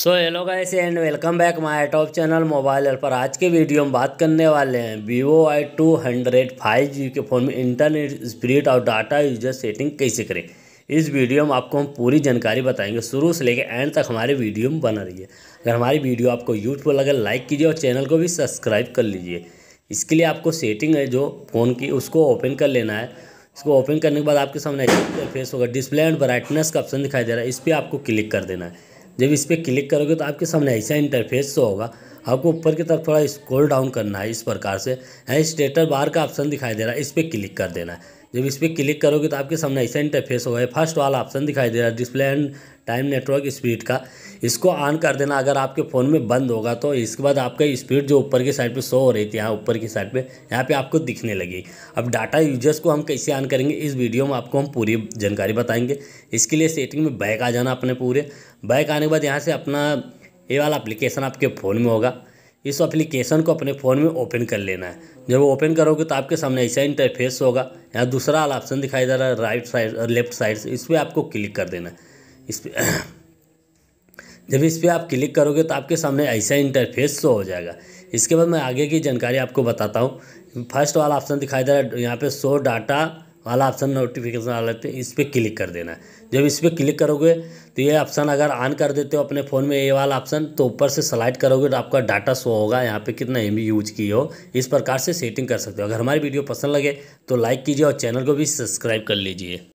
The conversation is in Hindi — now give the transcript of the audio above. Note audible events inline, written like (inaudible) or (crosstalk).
so hello guys and welcome back my top channel mobile पर आज के वीडियो में बात करने वाले हैं Vivo Y two hundred five G के फ़ोन में इंटरनेट स्पीड और डाटा यूजर सेटिंग कैसे करें इस वीडियो में आपको हम पूरी जानकारी बताएंगे शुरू से लेकर एंड तक हमारे वीडियो में बना है अगर हमारी वीडियो आपको यूट्यूब लगे लाइक कीजिए और चैनल को भी सब्सक्राइब कर लीजिए इसके लिए आपको सेटिंग है जो फ़ोन की उसको ओपन कर लेना है इसको ओपन करने के बाद आपके सामने फेस होगा डिस्प्ले एंड ब्राइटनेस का ऑप्शन दिखाई दे रहा है इस पर आपको क्लिक कर देना है जब इस पर क्लिक करोगे तो आपके सामने ऐसा इंटरफेस होगा आपको ऊपर की तरफ थोड़ा स्क्रॉल डाउन करना है इस प्रकार से है स्टेटर बार का ऑप्शन दिखाई दे रहा है इस पर क्लिक कर देना है जब इस पर क्लिक करोगे तो आपके सामने ऐसा इंटरफेस होगा फर्स्ट वाला ऑप्शन दिखाई दे रहा है display and time network speed का इसको ऑन कर देना अगर आपके फ़ोन में बंद होगा तो इसके बाद आपका स्पीड जो ऊपर की साइड पे शो हो रही थी यहाँ ऊपर की साइड पे यहाँ पे आपको दिखने लगी अब डाटा यूजर्स को हम कैसे ऑन करेंगे इस वीडियो में आपको हम पूरी जानकारी बताएंगे इसके लिए सेटिंग में बैक आ जाना अपने पूरे बैक आने के बाद यहाँ से अपना ये वाला एप्लीकेशन आपके फ़ोन में होगा इस एप्लीकेशन को अपने फ़ोन में ओपन कर लेना है जब ओपन करोगे तो आपके सामने ऐसा इंटरफेस होगा यहाँ दूसरा वाला ऑप्शन दिखाई दे रहा है राइट साइड और लेफ्ट साइड से इस पर आपको क्लिक कर देना इस पर (coughs) जब इस पर आप क्लिक करोगे तो आपके सामने ऐसा इंटरफेस शो हो जाएगा इसके बाद मैं आगे की जानकारी आपको बताता हूँ फर्स्ट वाला ऑप्शन दिखाई दे रहा है यहाँ पे शो डाटा वाला ऑप्शन नोटिफिकेशन वाला है इस पर क्लिक कर देना है जब इस पर क्लिक करोगे तो ये ऑप्शन अगर ऑन कर देते हो अपने फ़ोन में ये वाला ऑप्शन तो ऊपर से स्लाइड करोगे तो आपका डाटा शो होगा यहाँ पे कितना एम यूज की हो इस प्रकार से सेटिंग कर सकते हो अगर हमारी वीडियो पसंद लगे तो लाइक कीजिए और चैनल को भी सब्सक्राइब कर लीजिए